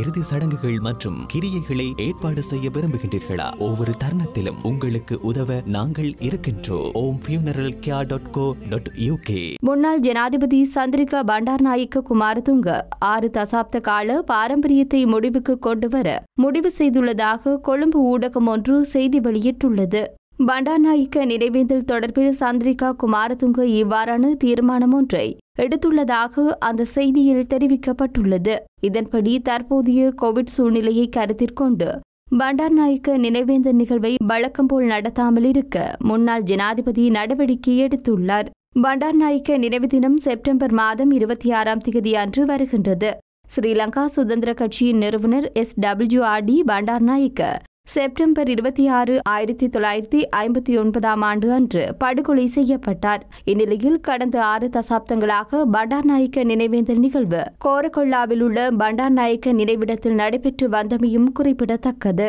இறுதி சடங்குகள் மற்றும் கிரியைகளை ஏற்பாடு செய்ய விரும்புகின்றீர்களா ஒவ்வொரு தருணத்திலும் உங்களுக்கு உதவ நாங்கள் இருக்கின்றோம் கியா கோ முன்னாள் ஜனாதிபதி சந்திரிகா பண்டார்நாயக்க குமாரதுங்க ஆறு தசாப்த கால பாரம்பரியத்தை முடிவுக்கு கொண்டு வர முடிவு செய்துள்ளதாக கொழும்பு ஊடகம் ஒன்று செய்தி வெளியிட்டுள்ளது பண்டாநாயக்க நினைவேந்தல் தொடர்பில் சந்திரிகா குமாரதுங்க இவ்வாறான தீர்மானம் ஒன்றை எடுத்துள்ளதாக அந்த செய்தியில் தெரிவிக்கப்பட்டுள்ளது இதன்படி தற்போதைய கோவிட் சூழ்நிலையை கருத்திற்கொண்டு பண்டார்நாயக்க நினைவேந்தல் நிகழ்வை வழக்கம்போல் நடத்தாமல் இருக்க முன்னாள் ஜனாதிபதி நடவடிக்கை எடுத்துள்ளார் பண்டார்நாயக்க நினைவு தினம் செப்டம்பர் மாதம் இருபத்தி ஆறாம் தேதி அன்று வருகின்றது ஸ்ரீலங்கா சுதந்திர கட்சியின் நிறுவனர் S W R D Bandaranaike September இருபத்தி ஆறு ஆயிரத்தி தொள்ளாயிரத்தி ஐம்பத்தி ஒன்பதாம் ஆண்டு அன்று படுகொலை செய்யப்பட்டார் இந்நிலையில் கடந்த ஆறு தசாப்தங்களாக பண்டார் நாயக்க நினைவேந்தல் நிகழ்வு கோரகொல்லாவில் உள்ள பண்டார் நாயக்க நினைவிடத்தில் நடைபெற்று வந்தமையும் குறிப்பிடத்தக்கது